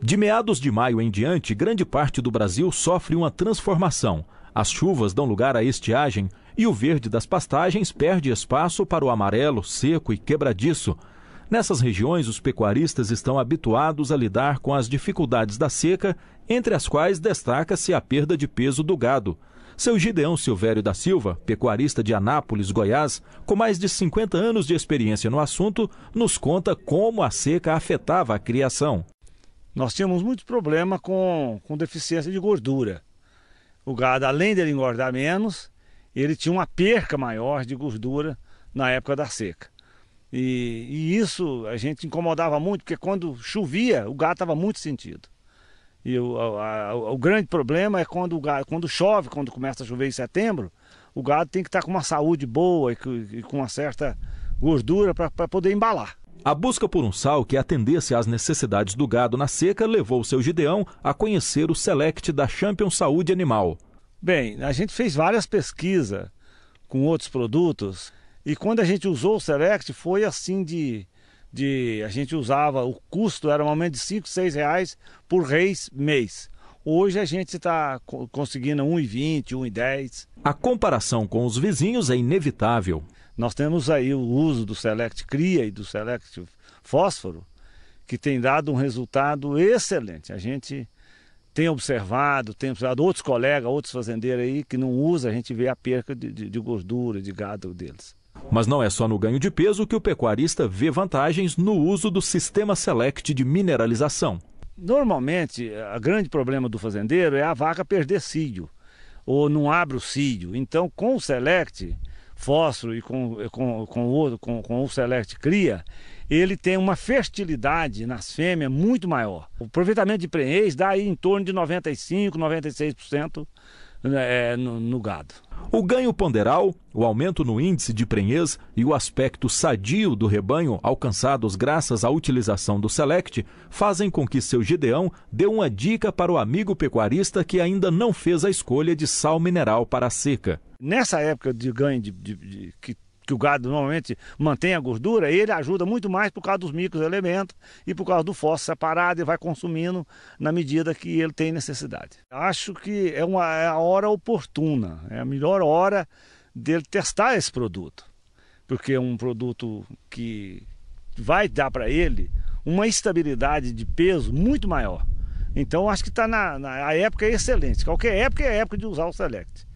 De meados de maio em diante, grande parte do Brasil sofre uma transformação. As chuvas dão lugar à estiagem e o verde das pastagens perde espaço para o amarelo, seco e quebradiço. Nessas regiões, os pecuaristas estão habituados a lidar com as dificuldades da seca, entre as quais destaca-se a perda de peso do gado. Seu Gideão Silvério da Silva, pecuarista de Anápolis, Goiás, com mais de 50 anos de experiência no assunto, nos conta como a seca afetava a criação. Nós tínhamos muito problema com, com deficiência de gordura. O gado, além dele engordar menos, ele tinha uma perca maior de gordura na época da seca. E, e isso a gente incomodava muito, porque quando chovia, o gado estava muito sentido. E o, a, a, o, grande problema é quando, o gado, quando chove, quando começa a chover em setembro, o gado tem que estar tá com uma saúde boa e, e com uma certa gordura para poder embalar. A busca por um sal que atendesse às necessidades do gado na seca levou o seu Gideão a conhecer o Select da Champion Saúde Animal. Bem, a gente fez várias pesquisas com outros produtos e quando a gente usou o Select foi assim de, de a gente usava o custo era um aumento de 5, 6 reais por reis mês. Hoje a gente está conseguindo 1,20, 1,10. A comparação com os vizinhos é inevitável. Nós temos aí o uso do Select Cria e do Select Fósforo, que tem dado um resultado excelente. A gente tem observado, tem observado outros colegas, outros fazendeiros aí que não usa, a gente vê a perca de, de, de gordura, de gado deles. Mas não é só no ganho de peso que o pecuarista vê vantagens no uso do sistema Select de mineralização. Normalmente, o grande problema do fazendeiro é a vaca perder sídio, ou não abre o sídio. Então, com o Select, fósforo e com, com, com, o com, com o Select cria, ele tem uma fertilidade nas fêmeas muito maior. O aproveitamento de prenhez dá aí em torno de 95%, 96% né, é, no, no gado. O ganho ponderal, o aumento no índice de prenhez e o aspecto sadio do rebanho, alcançados graças à utilização do Select, fazem com que seu Gideão dê uma dica para o amigo pecuarista que ainda não fez a escolha de sal mineral para a seca. Nessa época de ganho de, de, de que que o gado normalmente mantém a gordura, ele ajuda muito mais por causa dos microelementos e por causa do fósforo separado e vai consumindo na medida que ele tem necessidade. Acho que é, uma, é a hora oportuna, é a melhor hora dele testar esse produto, porque é um produto que vai dar para ele uma estabilidade de peso muito maior. Então acho que está na, na a época é excelente. Qualquer época é a época de usar o Select.